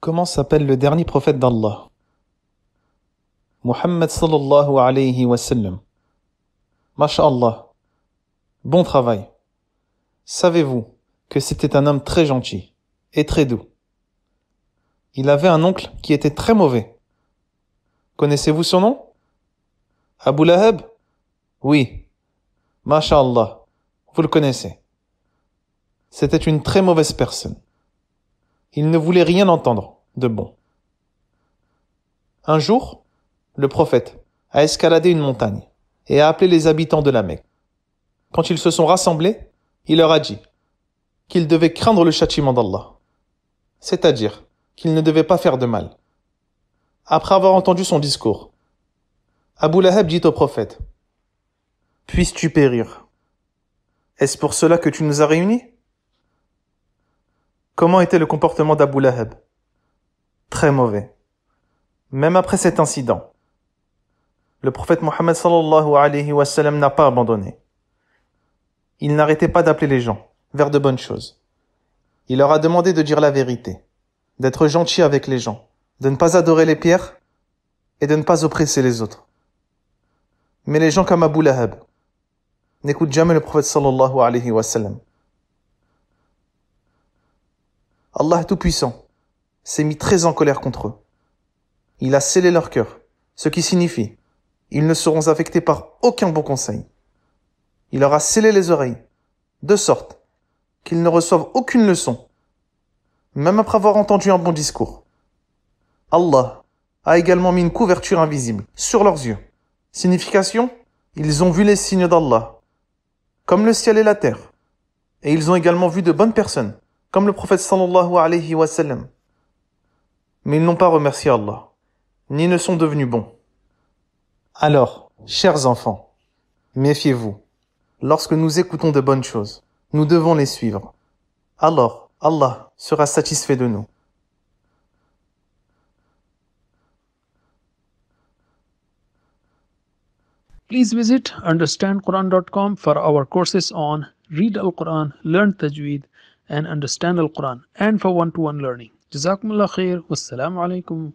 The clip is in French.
Comment s'appelle le dernier prophète d'Allah Muhammad sallallahu alayhi wa sallam. Masha'Allah. Bon travail. Savez-vous que c'était un homme très gentil et très doux Il avait un oncle qui était très mauvais. Connaissez-vous son nom Abu Lahab Oui. Masha'Allah. Vous le connaissez. C'était une très mauvaise personne. Il ne voulait rien entendre de bon. Un jour, le prophète a escaladé une montagne et a appelé les habitants de la Mecque. Quand ils se sont rassemblés, il leur a dit qu'ils devaient craindre le châtiment d'Allah, c'est-à-dire qu'ils ne devaient pas faire de mal. Après avoir entendu son discours, Abu Lahab dit au prophète Puisses-tu périr Est-ce pour cela que tu nous as réunis Comment était le comportement d'Abu Lahab Très mauvais. Même après cet incident, le prophète Mohammed alayhi wa sallam n'a pas abandonné. Il n'arrêtait pas d'appeler les gens vers de bonnes choses. Il leur a demandé de dire la vérité, d'être gentil avec les gens, de ne pas adorer les pierres et de ne pas oppresser les autres. Mais les gens comme Abu Lahab n'écoutent jamais le prophète sallallahu alayhi wa sallam. Allah Tout-Puissant s'est mis très en colère contre eux. Il a scellé leur cœur, ce qui signifie ils ne seront affectés par aucun bon conseil. Il leur a scellé les oreilles, de sorte qu'ils ne reçoivent aucune leçon, même après avoir entendu un bon discours. Allah a également mis une couverture invisible sur leurs yeux. Signification Ils ont vu les signes d'Allah, comme le ciel et la terre, et ils ont également vu de bonnes personnes comme le prophète sallallahu alayhi wa sallam. Mais ils n'ont pas remercié Allah, ni ne sont devenus bons. Alors, chers enfants, méfiez-vous. Lorsque nous écoutons de bonnes choses, nous devons les suivre. Alors, Allah sera satisfait de nous. Please visit understandquran.com for our courses on Read Learn Tajweed, and understand Al Quran and for one to one learning. Jazakumullah khair. Wassalamu alaikum.